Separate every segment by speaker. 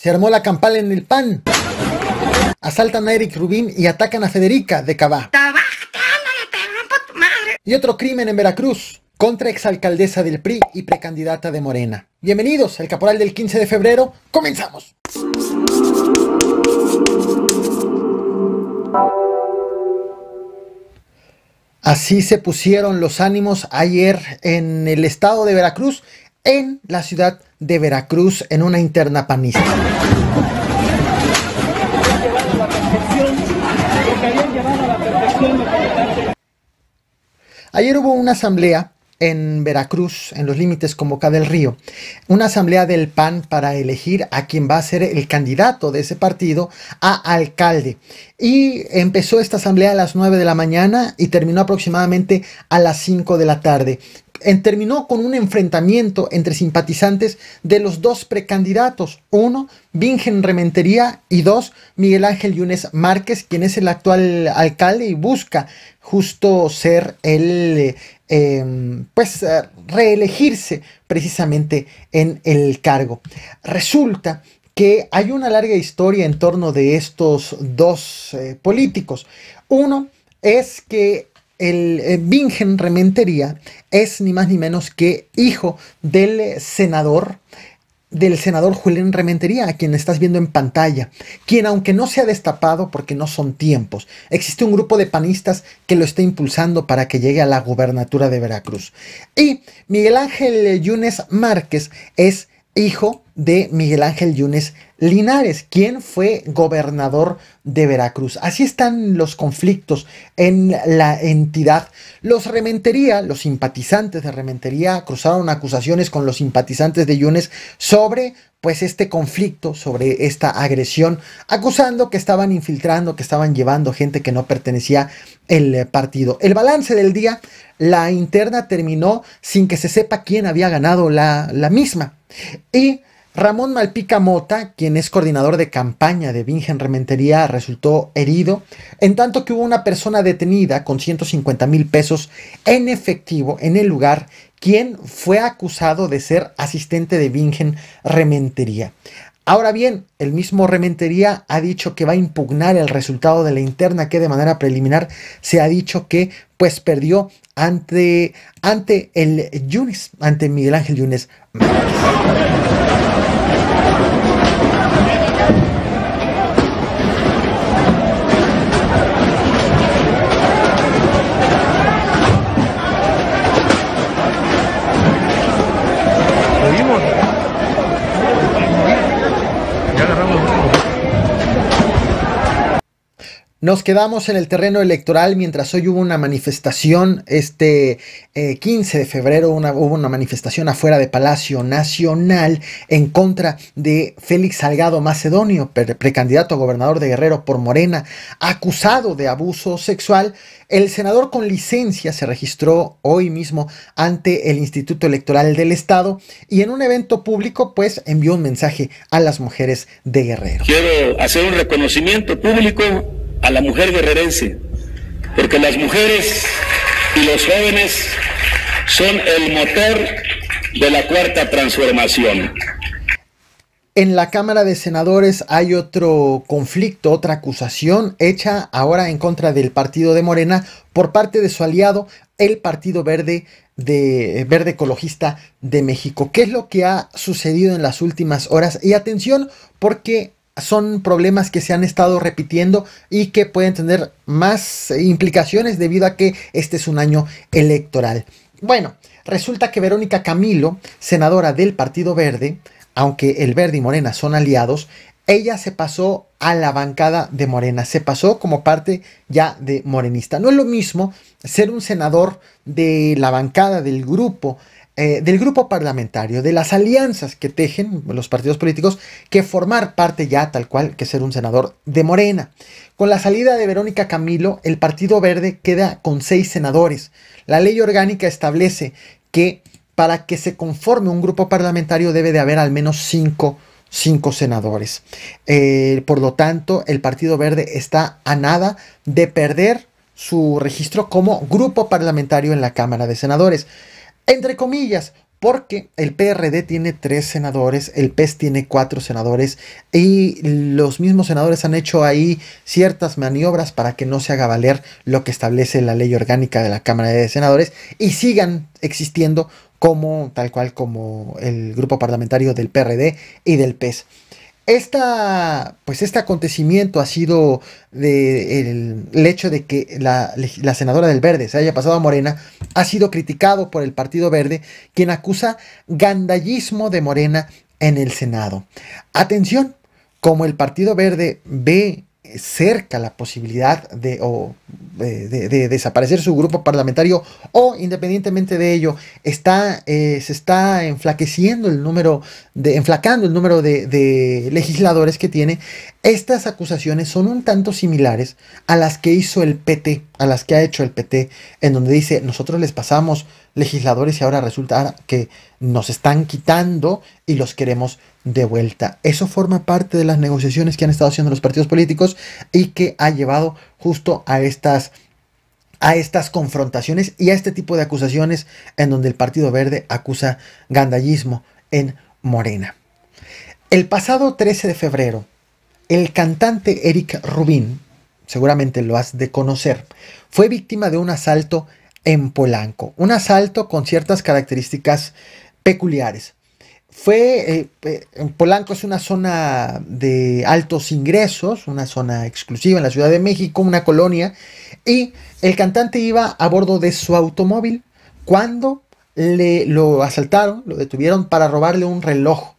Speaker 1: Se armó la campal en el PAN. Asaltan a Eric Rubín y atacan a Federica de Cabá. Y otro crimen en Veracruz contra exalcaldesa del PRI y precandidata de Morena. Bienvenidos, al caporal del 15 de febrero. Comenzamos. Así se pusieron los ánimos ayer en el estado de Veracruz, en la ciudad de Veracruz en una interna panista. Ayer hubo una asamblea en Veracruz, en los límites con Boca del Río, una asamblea del PAN para elegir a quien va a ser el candidato de ese partido a alcalde. Y empezó esta asamblea a las 9 de la mañana y terminó aproximadamente a las 5 de la tarde terminó con un enfrentamiento entre simpatizantes de los dos precandidatos, uno, Vingen Rementería, y dos, Miguel Ángel Yunes Márquez, quien es el actual alcalde y busca justo ser el, em, pues, eh, reelegirse precisamente en el cargo. Resulta que hay una larga historia en torno de estos dos eh, políticos. Uno, es que el eh, Rementería es ni más ni menos que hijo del senador del senador Julián Rementería, a quien estás viendo en pantalla, quien aunque no se ha destapado porque no son tiempos, existe un grupo de panistas que lo está impulsando para que llegue a la gubernatura de Veracruz. Y Miguel Ángel Yunes Márquez es hijo de Miguel Ángel Yunes Linares, quien fue gobernador de Veracruz. Así están los conflictos en la entidad. Los Rementería, los simpatizantes de Rementería, cruzaron acusaciones con los simpatizantes de Yunes sobre pues este conflicto, sobre esta agresión, acusando que estaban infiltrando, que estaban llevando gente que no pertenecía al partido. El balance del día, la interna terminó sin que se sepa quién había ganado la, la misma. Y Ramón Malpica Mota, quien es coordinador de campaña de Vingen Rementería, resultó herido, en tanto que hubo una persona detenida con 150 mil pesos en efectivo en el lugar, quien fue acusado de ser asistente de Vingen Rementería. Ahora bien, el mismo Rementería ha dicho que va a impugnar el resultado de la interna que de manera preliminar se ha dicho que pues perdió ante, ante el Yunes, ante Miguel Ángel Yunes. Thank you. Nos quedamos en el terreno electoral mientras hoy hubo una manifestación, este 15 eh, de febrero una, hubo una manifestación afuera de Palacio Nacional en contra de Félix Salgado Macedonio, precandidato a gobernador de Guerrero por Morena, acusado de abuso sexual. El senador con licencia se registró hoy mismo ante el Instituto Electoral del Estado y en un evento público pues envió un mensaje a las mujeres de Guerrero.
Speaker 2: Quiero hacer un reconocimiento público a la mujer guerrerense, porque las mujeres y los jóvenes son el motor de la cuarta transformación.
Speaker 1: En la Cámara de Senadores hay otro conflicto, otra acusación hecha ahora en contra del partido de Morena por parte de su aliado, el Partido Verde de Verde Ecologista de México. ¿Qué es lo que ha sucedido en las últimas horas? Y atención, porque son problemas que se han estado repitiendo y que pueden tener más eh, implicaciones debido a que este es un año electoral. Bueno, resulta que Verónica Camilo, senadora del Partido Verde, aunque el Verde y Morena son aliados, ella se pasó a la bancada de Morena, se pasó como parte ya de Morenista. No es lo mismo ser un senador de la bancada del grupo eh, del grupo parlamentario, de las alianzas que tejen los partidos políticos, que formar parte ya tal cual que ser un senador de Morena. Con la salida de Verónica Camilo, el Partido Verde queda con seis senadores. La ley orgánica establece que para que se conforme un grupo parlamentario debe de haber al menos cinco senadores. Eh, por lo tanto, el Partido Verde está a nada de perder su registro como grupo parlamentario en la Cámara de Senadores entre comillas, porque el PRD tiene tres senadores, el PES tiene cuatro senadores y los mismos senadores han hecho ahí ciertas maniobras para que no se haga valer lo que establece la ley orgánica de la Cámara de Senadores y sigan existiendo como tal cual como el grupo parlamentario del PRD y del PES. Esta, pues este acontecimiento ha sido de el, hecho de que la, la, senadora del Verde se haya pasado a Morena, ha sido criticado por el Partido Verde, quien acusa gandallismo de Morena en el Senado. Atención, como el Partido Verde ve cerca la posibilidad eh, de, de, desaparecer su grupo parlamentario o independientemente de ello está, eh, se está enflaqueciendo el número de enflacando el número de, de legisladores que tiene estas acusaciones son un tanto similares a las que hizo el PT a las que ha hecho el PT en donde dice nosotros les pasamos legisladores y ahora resulta que nos están quitando y los queremos de vuelta. Eso forma parte de las negociaciones que han estado haciendo los partidos políticos y que ha llevado justo a estas a estas confrontaciones y a este tipo de acusaciones en donde el Partido Verde acusa gandallismo en Morena. El pasado 13 de febrero, el cantante Eric Rubin, seguramente lo has de conocer, fue víctima de un asalto en Polanco, un asalto con ciertas características peculiares. Fue, eh, Polanco es una zona de altos ingresos, una zona exclusiva en la Ciudad de México, una colonia, y el cantante iba a bordo de su automóvil cuando le, lo asaltaron, lo detuvieron para robarle un reloj,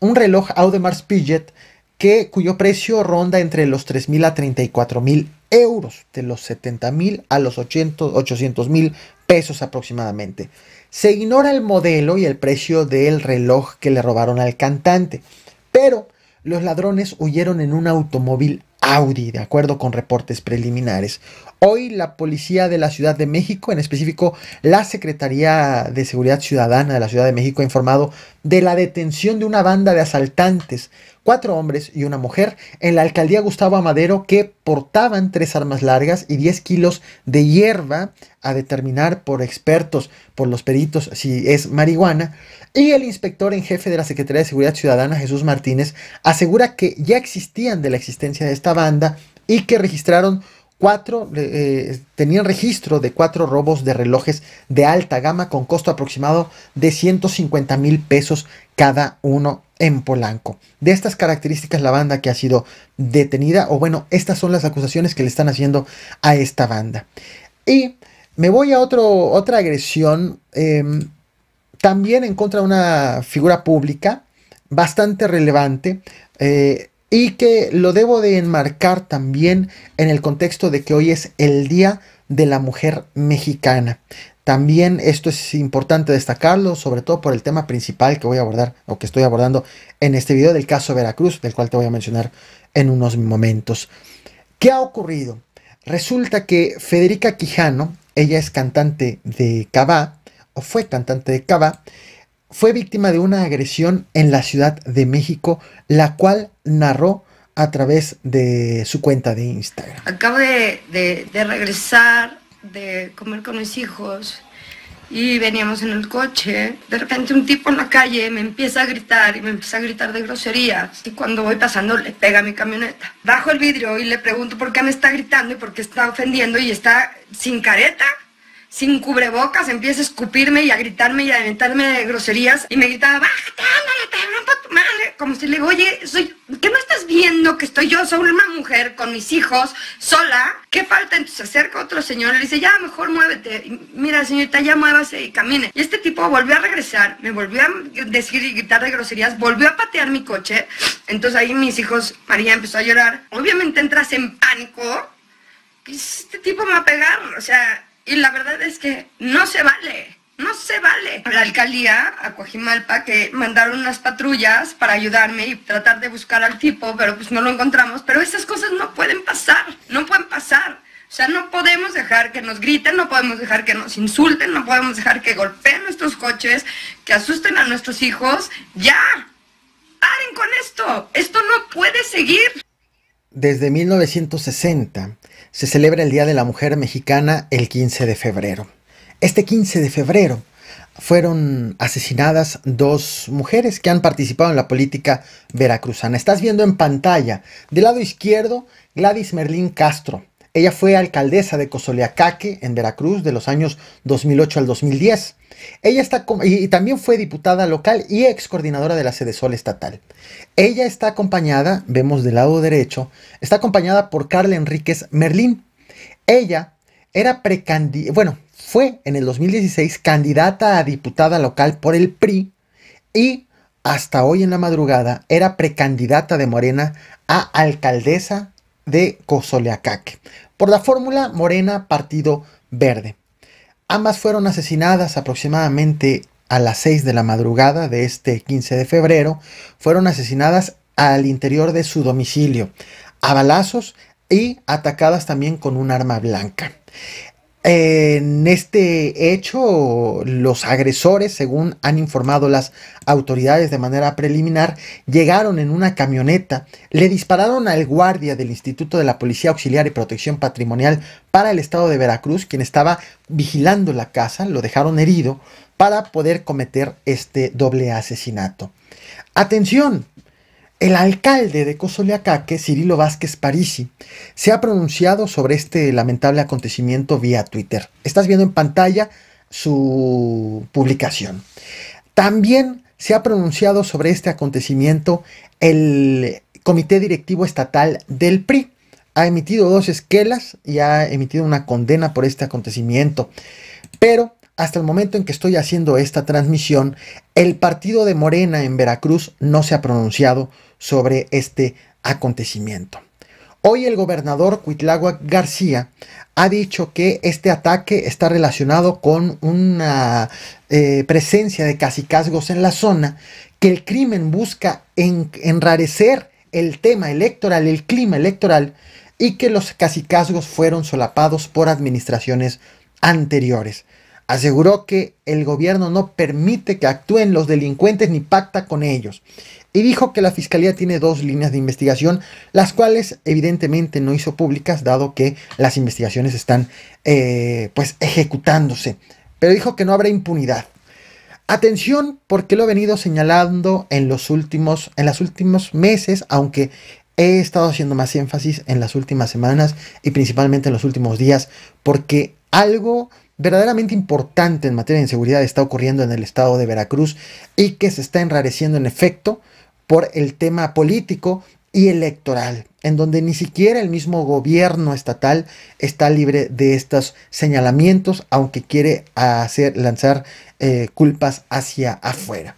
Speaker 1: un reloj Audemars Piguet, que, cuyo precio ronda entre los 3.000 a 34.000 euros, de los 70.000 a los 800.000 pesos aproximadamente. Se ignora el modelo y el precio del reloj que le robaron al cantante, pero los ladrones huyeron en un automóvil Audi, de acuerdo con reportes preliminares. Hoy la policía de la Ciudad de México, en específico la Secretaría de Seguridad Ciudadana de la Ciudad de México, ha informado de la detención de una banda de asaltantes, cuatro hombres y una mujer, en la alcaldía Gustavo Amadero que portaban tres armas largas y 10 kilos de hierba a determinar por expertos, por los peritos, si es marihuana. Y el inspector en jefe de la Secretaría de Seguridad Ciudadana, Jesús Martínez, asegura que ya existían de la existencia de esta banda y que registraron cuatro, eh, tenían registro de cuatro robos de relojes de alta gama con costo aproximado de 150 mil pesos cada uno en Polanco. De estas características la banda que ha sido detenida, o bueno, estas son las acusaciones que le están haciendo a esta banda. Y me voy a otro, otra agresión, em, también en contra de una figura pública bastante relevante. Eh, y que lo debo de enmarcar también en el contexto de que hoy es el Día de la Mujer Mexicana. También esto es importante destacarlo, sobre todo por el tema principal que voy a abordar o que estoy abordando en este video del caso Veracruz, del cual te voy a mencionar en unos momentos. ¿Qué ha ocurrido? Resulta que Federica Quijano, ella es cantante de Cava, o fue cantante de Cava, fue víctima de una agresión en la Ciudad de México, la cual narró a través de su cuenta de Instagram.
Speaker 2: Acabo de, regresar de comer con mis hijos y veníamos en el coche. De repente un tipo en la calle me empieza a gritar y me empieza a gritar de grosería. Y cuando voy pasando le pega mi camioneta. Bajo el vidrio y le pregunto por qué me está gritando y por qué está ofendiendo y está sin careta sin cubrebocas, empieza a escupirme y a gritarme y a inventarme groserías y me gritaba, bájate, ándale, te rompo tu madre. Como si le digo, oye, ¿qué no estás viendo que estoy yo, soy una mujer con mis hijos, sola? ¿Qué falta? Entonces se acerca otro señor, y le dice, ya, mejor muévete. Mira, señorita, ya muévase y camine. Y este tipo volvió a regresar, me volvió a decir y gritar de groserías, volvió a patear mi coche. Entonces ahí mis hijos, María empezó a llorar. Obviamente entras en pánico. este tipo me va a pegar? O sea, y la verdad es que no se vale. No se vale. A la alcaldía, a Coajimalpa, que mandaron unas patrullas para ayudarme y tratar de buscar al tipo, pero pues no lo encontramos. Pero esas cosas no pueden pasar, no pueden pasar. O sea, no podemos dejar que nos griten, no podemos dejar que nos insulten, no podemos dejar que golpeen nuestros coches, que asusten a nuestros hijos. ¡Ya! ¡Paren con esto! ¡Esto no puede seguir!
Speaker 1: Desde 1960 se celebra el Día de la Mujer Mexicana el 15 de febrero. Este 15 de febrero fueron asesinadas dos mujeres que han participado en la política veracruzana. Estás viendo en pantalla, del lado izquierdo, Gladys Merlín Castro, ella fue alcaldesa de Cosoleacaque, en Veracruz, de los años 2008 al 2010. Ella está y también fue diputada local y ex coordinadora de la Sede Sol estatal. Ella está acompañada, vemos del lado derecho, está acompañada por Carla Enríquez Merlín. Ella era precandidata, bueno, fue en el 2016 candidata a diputada local por el PRI y hasta hoy en la madrugada era precandidata de Morena a alcaldesa de Cozoleacaque, por la fórmula Morena Partido Verde. Ambas fueron asesinadas aproximadamente a las 6 de la madrugada de este 15 de febrero, fueron asesinadas al interior de su domicilio, a balazos y atacadas también con un arma blanca. En este hecho, los agresores, según han informado las autoridades de manera preliminar, llegaron en una camioneta, le dispararon al guardia del Instituto de la Policía Auxiliar y Protección Patrimonial para el Estado de Veracruz, quien estaba vigilando la casa, lo dejaron herido para poder cometer este doble asesinato. Atención, el alcalde de Cosoleacaque, Cirilo Vázquez Parisi, se ha pronunciado sobre este lamentable acontecimiento vía Twitter. Estás viendo en pantalla su publicación. También se ha pronunciado sobre este acontecimiento el Comité Directivo Estatal del PRI. Ha emitido dos esquelas y ha emitido una condena por este acontecimiento. Pero hasta el momento en que estoy haciendo esta transmisión, el partido de Morena en Veracruz no se ha pronunciado sobre este acontecimiento. Hoy el gobernador Cuitláhuac García ha dicho que este ataque está relacionado con una eh, presencia de cacicazgos en la zona, que el crimen busca enrarecer el tema electoral, el clima electoral, y que los cacicazgos fueron solapados por administraciones anteriores. Aseguró que el gobierno no permite que actúen los delincuentes ni pacta con ellos. Y dijo que la Fiscalía tiene dos líneas de investigación, las cuales evidentemente no hizo públicas dado que las investigaciones están eh, pues ejecutándose. Pero dijo que no habrá impunidad. Atención porque lo he venido señalando en los últimos, en los últimos meses, aunque he estado haciendo más énfasis en las últimas semanas y principalmente en los últimos días, porque algo verdaderamente importante en materia de inseguridad está ocurriendo en el estado de Veracruz y que se está enrareciendo en efecto por el tema político y electoral, en donde ni siquiera el mismo gobierno estatal está libre de estos señalamientos, aunque quiere hacer lanzar eh, culpas hacia afuera.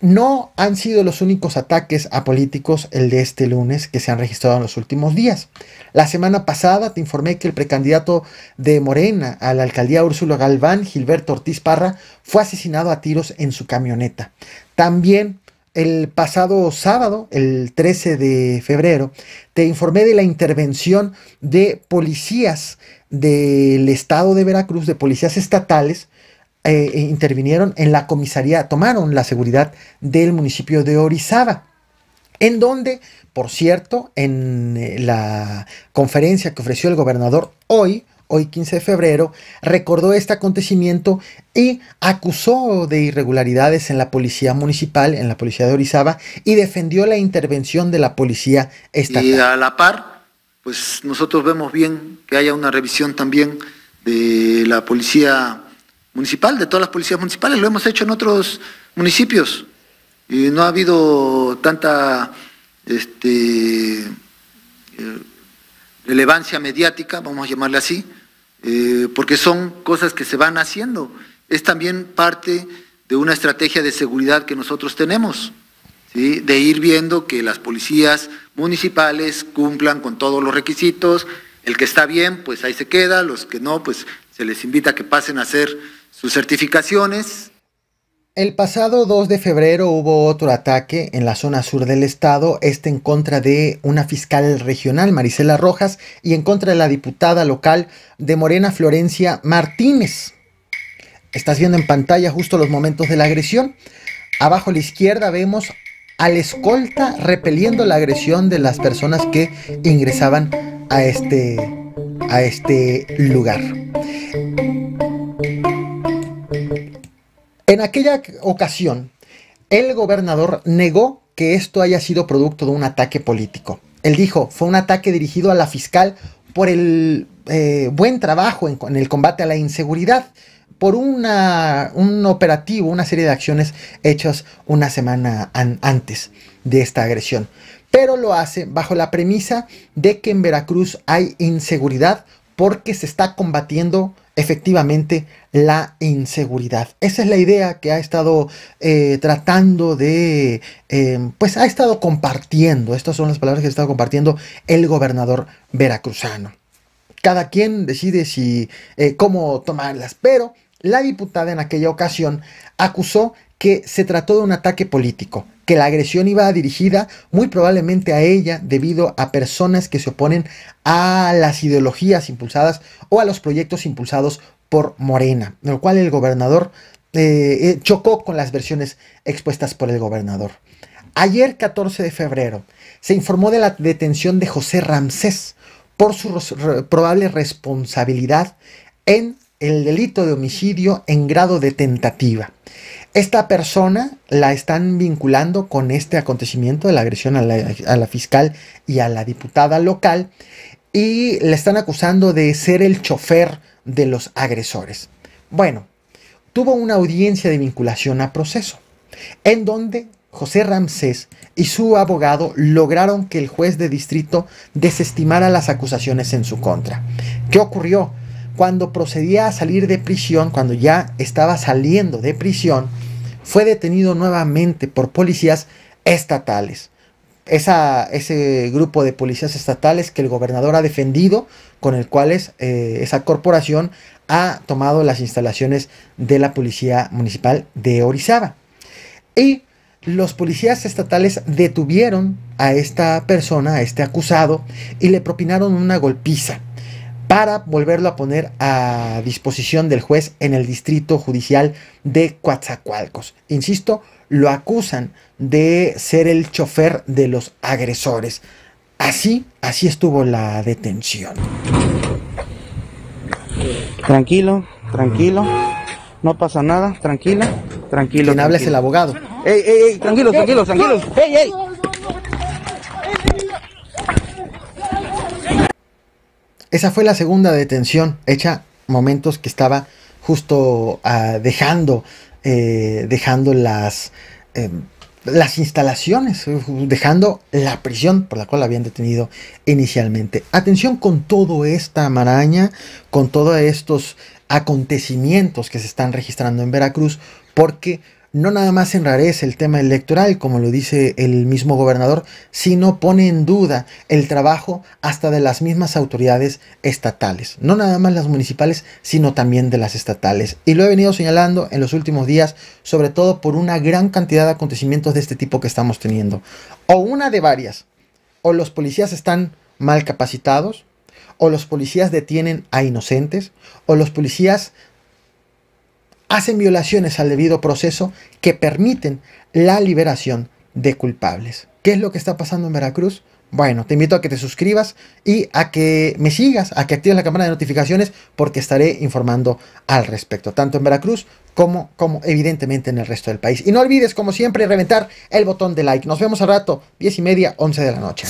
Speaker 1: No han sido los únicos ataques a políticos el de este lunes que se han registrado en los últimos días. La semana pasada te informé que el precandidato de Morena a la alcaldía Úrsula Galván, Gilberto Ortiz Parra, fue asesinado a tiros en su camioneta. También el pasado sábado, el 13 de febrero, te informé de la intervención de policías del estado de Veracruz, de policías estatales, eh, eh, intervinieron en la comisaría, tomaron la seguridad del municipio de Orizaba. En donde, por cierto, en eh, la conferencia que ofreció el gobernador hoy, hoy 15 de febrero, recordó este acontecimiento y acusó de irregularidades en la policía municipal, en la policía de Orizaba, y defendió la intervención de la policía estatal. Y a la par, pues nosotros vemos bien que haya una revisión también de la policía municipal, de todas las policías municipales. Lo hemos hecho en otros municipios y no ha habido tanta este, eh, relevancia mediática, vamos a llamarle así, eh, porque son cosas que se van haciendo. Es también parte de una estrategia de seguridad que nosotros tenemos, de ir viendo que las policías municipales cumplan con todos los requisitos, el que está bien, pues ahí se queda, los que no, pues se les invita a que pasen a ser sus certificaciones. El pasado 2 de febrero hubo otro ataque en la zona sur del estado, este en contra de una fiscal regional, Marisela Rojas, y en contra de la diputada local de Morena, Florencia Martínez. Estás viendo en pantalla justo los momentos de la agresión. Abajo a la izquierda vemos al escolta repeliendo la agresión de las personas que ingresaban a este, a este lugar. En aquella ocasión, el gobernador negó que esto haya sido producto de un ataque político. Él dijo, fue un ataque dirigido a la fiscal por el eh, buen trabajo en, el combate a la inseguridad, por una, un operativo, una serie de acciones hechas una semana antes de esta agresión. Pero lo hace bajo la premisa de que en Veracruz hay inseguridad porque se está combatiendo efectivamente la inseguridad. Esa es la idea que ha estado eh, tratando de, eh, pues ha estado compartiendo, estas son las palabras que ha estado compartiendo el gobernador veracruzano. Cada quien decide si, eh, cómo tomarlas, pero la diputada en aquella ocasión acusó que se trató de un ataque político que la agresión iba dirigida muy probablemente a ella debido a personas que se oponen a las ideologías impulsadas o a los proyectos impulsados por Morena, lo cual el gobernador eh, eh, chocó con las versiones expuestas por el gobernador. Ayer 14 de febrero se informó de la detención de José Ramsés por su probable responsabilidad en el delito de homicidio en grado de tentativa esta persona la están vinculando con este acontecimiento de la agresión a la, fiscal y a la diputada local y le están acusando de ser el chofer de los agresores. Bueno, tuvo una audiencia de vinculación a proceso, en donde José Ramsés y su abogado lograron que el juez de distrito desestimara las acusaciones en su contra. ¿Qué ocurrió? Cuando procedía a salir de prisión, cuando ya estaba saliendo de prisión, fue detenido nuevamente por policías estatales. ese grupo de policías estatales que el gobernador ha defendido, con el cual eh, esa corporación ha tomado las instalaciones de la Policía Municipal de Orizaba. Y los policías estatales detuvieron a esta persona, a este acusado, y le propinaron una golpiza para volverlo a poner a disposición del juez en el distrito judicial de Coatzacoalcos. Insisto, lo acusan de ser el chofer de los agresores. Así, así estuvo la detención. Tranquilo, tranquilo. No pasa nada, tranquila, tranquilo. Quien habla el abogado. ¡Ey, ey, ey! Esa fue la segunda detención, hecha momentos que estaba justo ah, dejando, eh, dejando las, em, las instalaciones, dejando la prisión por la cual habían detenido inicialmente. Atención con toda esta maraña, con todos estos acontecimientos que se están registrando en Veracruz, porque no nada más enrarece el tema electoral, como lo dice el mismo gobernador, sino pone en duda el trabajo hasta de las mismas autoridades estatales, no nada más las municipales, sino también de las estatales. Y lo he venido señalando en los últimos días, sobre todo por una gran cantidad de acontecimientos de este tipo que estamos teniendo. O una de varias, o los policías están mal capacitados, o los policías detienen a inocentes, o los policías hacen violaciones al debido proceso que permiten la liberación de culpables. ¿Qué es lo que está pasando en Veracruz? Bueno, te invito a que te suscribas y a que me sigas, a que actives la campana de notificaciones porque estaré informando al respecto, tanto en Veracruz como, como evidentemente en el resto del país. Y no olvides, como siempre, reventar el botón de like. Nos vemos al rato, 10 y media, 11 de la noche.